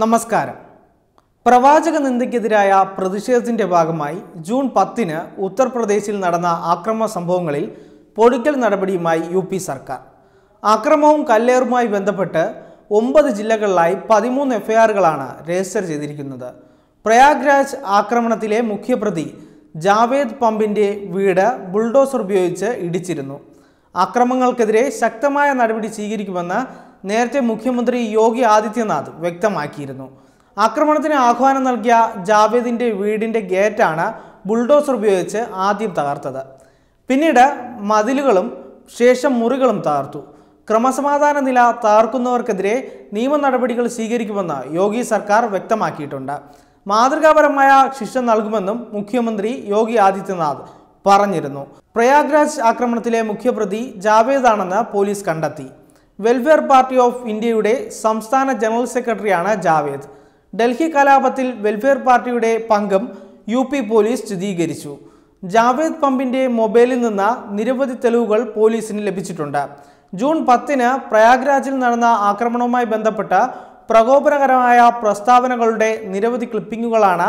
നമസ്കാരം പ്രവാചക നിന്ദയ്ക്കെതിരായ പ്രതിഷേധത്തിന്റെ ഭാഗമായി ജൂൺ പത്തിന് ഉത്തർപ്രദേശിൽ നടന്ന ആക്രമ സംഭവങ്ങളിൽ പൊടിക്കൽ നടപടിയുമായി യു പി സർക്കാർ ആക്രമവും കല്ലേറുമായി ബന്ധപ്പെട്ട് ഒമ്പത് ജില്ലകളിലായി പതിമൂന്ന് എഫ്ഐആറുകളാണ് രജിസ്റ്റർ ചെയ്തിരിക്കുന്നത് പ്രയാഗ്രാജ് ആക്രമണത്തിലെ മുഖ്യപ്രതി ജാവേദ് പമ്പിന്റെ വീട് ബുൾഡോസർ ഉപയോഗിച്ച് ഇടിച്ചിരുന്നു അക്രമങ്ങൾക്കെതിരെ ശക്തമായ നടപടി സ്വീകരിക്കുമെന്ന് നേരത്തെ മുഖ്യമന്ത്രി യോഗി ആദിത്യനാഥ് വ്യക്തമാക്കിയിരുന്നു ആക്രമണത്തിന് ആഹ്വാനം നൽകിയ ജാവേദിൻ്റെ വീടിൻ്റെ ഗേറ്റാണ് ബുൾഡോസർ ഉപയോഗിച്ച് ആദ്യം തകർത്തത് പിന്നീട് മതിലുകളും ശേഷം മുറികളും തകർത്തു ക്രമസമാധാന നില തകർക്കുന്നവർക്കെതിരെ നിയമ നടപടികൾ സ്വീകരിക്കുമെന്ന് യോഗി സർക്കാർ വ്യക്തമാക്കിയിട്ടുണ്ട് മാതൃകാപരമായ ശിക്ഷ നൽകുമെന്നും മുഖ്യമന്ത്രി യോഗി ആദിത്യനാഥ് പറഞ്ഞിരുന്നു പ്രയാഗ്രാജ് ആക്രമണത്തിലെ മുഖ്യപ്രതി ജാവേദാണെന്ന് പോലീസ് കണ്ടെത്തി വെൽഫെയർ പാർട്ടി ഓഫ് ഇന്ത്യയുടെ സംസ്ഥാന ജനറൽ സെക്രട്ടറിയാണ് ജാവേദ് ഡൽഹി കലാപത്തിൽ വെൽഫെയർ പാർട്ടിയുടെ പങ്കം യു പി പോലീസ് സ്ഥിരീകരിച്ചു ജാവേദ് പമ്പിൻ്റെ മൊബൈലിൽ നിന്ന് നിരവധി തെളിവുകൾ പോലീസിന് ലഭിച്ചിട്ടുണ്ട് ജൂൺ പത്തിന് പ്രയാഗ്രാജിൽ നടന്ന ആക്രമണവുമായി ബന്ധപ്പെട്ട പ്രകോപനകരമായ പ്രസ്താവനകളുടെ നിരവധി ക്ലിപ്പിങ്ങുകളാണ്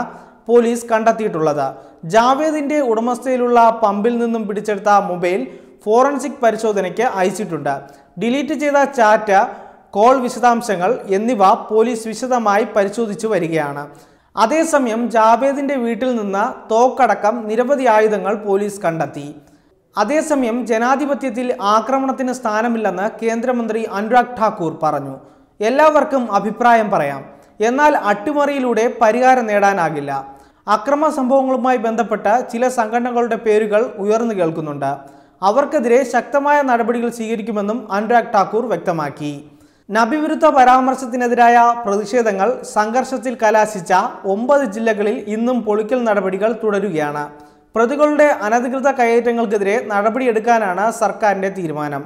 പോലീസ് കണ്ടെത്തിയിട്ടുള്ളത് ജാവേദിൻ്റെ ഉടമസ്ഥയിലുള്ള പമ്പിൽ നിന്നും പിടിച്ചെടുത്ത മൊബൈൽ ഫോറൻസിക് പരിശോധനയ്ക്ക് അയച്ചിട്ടുണ്ട് ഡിലീറ്റ് ചെയ്ത ചാറ്റ് കോൾ വിശദാംശങ്ങൾ എന്നിവ പോലീസ് വിശദമായി പരിശോധിച്ചു വരികയാണ് അതേസമയം ജാവേദിൻ്റെ വീട്ടിൽ നിന്ന് തോക്കടക്കം നിരവധി ആയുധങ്ങൾ പോലീസ് കണ്ടെത്തി അതേസമയം ജനാധിപത്യത്തിൽ ആക്രമണത്തിന് സ്ഥാനമില്ലെന്ന് കേന്ദ്രമന്ത്രി അനുരാഗ് ഠാക്കൂർ പറഞ്ഞു എല്ലാവർക്കും അഭിപ്രായം പറയാം എന്നാൽ അട്ടിമറിയിലൂടെ പരിഹാരം നേടാനാകില്ല അക്രമ സംഭവങ്ങളുമായി ബന്ധപ്പെട്ട ചില സംഘടനകളുടെ പേരുകൾ ഉയർന്നു കേൾക്കുന്നുണ്ട് അവർക്കെതിരെ ശക്തമായ നടപടികൾ സ്വീകരിക്കുമെന്നും അനുരാഗ് ഠാക്കൂർ വ്യക്തമാക്കി നബിവിരുദ്ധ പരാമർശത്തിനെതിരായ പ്രതിഷേധങ്ങൾ സംഘർഷത്തിൽ കലാശിച്ച ഒമ്പത് ജില്ലകളിൽ ഇന്നും പൊളിക്കൽ നടപടികൾ തുടരുകയാണ് പ്രതികളുടെ അനധികൃത കയ്യേറ്റങ്ങൾക്കെതിരെ നടപടിയെടുക്കാനാണ് സർക്കാരിൻ്റെ തീരുമാനം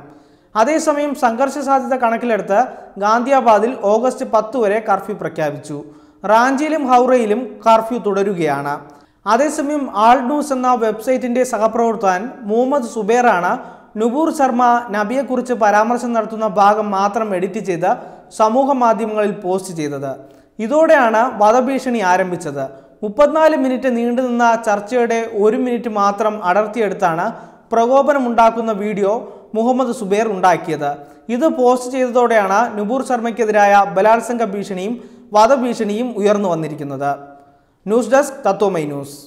അതേസമയം സംഘർഷ സാധ്യത കണക്കിലെടുത്ത് ഗാന്ധിയാബാദിൽ ഓഗസ്റ്റ് പത്ത് വരെ കർഫ്യൂ പ്രഖ്യാപിച്ചു റാഞ്ചിയിലും ഹൗറയിലും കർഫ്യൂ തുടരുകയാണ് അതേസമയം ആൾ ന്യൂസ് എന്ന വെബ്സൈറ്റിന്റെ സഹപ്രവർത്തകൻ മുഹമ്മദ് സുബേറാണ് നുപൂർ ശർമ്മ നബിയെക്കുറിച്ച് പരാമർശം നടത്തുന്ന ഭാഗം മാത്രം എഡിറ്റ് ചെയ്ത് സമൂഹ മാധ്യമങ്ങളിൽ പോസ്റ്റ് ചെയ്തത് ഇതോടെയാണ് വധഭീഷണി ആരംഭിച്ചത് മുപ്പത്തിനാല് മിനിറ്റ് നീണ്ടുനിന്ന ചർച്ചയുടെ ഒരു മിനിറ്റ് മാത്രം അടർത്തിയെടുത്താണ് പ്രകോപനമുണ്ടാക്കുന്ന വീഡിയോ മുഹമ്മദ് സുബേർ ഉണ്ടാക്കിയത് ഇത് പോസ്റ്റ് ചെയ്തതോടെയാണ് നുപൂർ ശർമ്മയ്ക്കെതിരായ ബലാത്സംഗ ഭീഷണിയും വധഭീഷണിയും ഉയർന്നു വന്നിരിക്കുന്നത് ന്യൂസ് ഡെസ്ക് തത്വമൈ ന്യൂസ്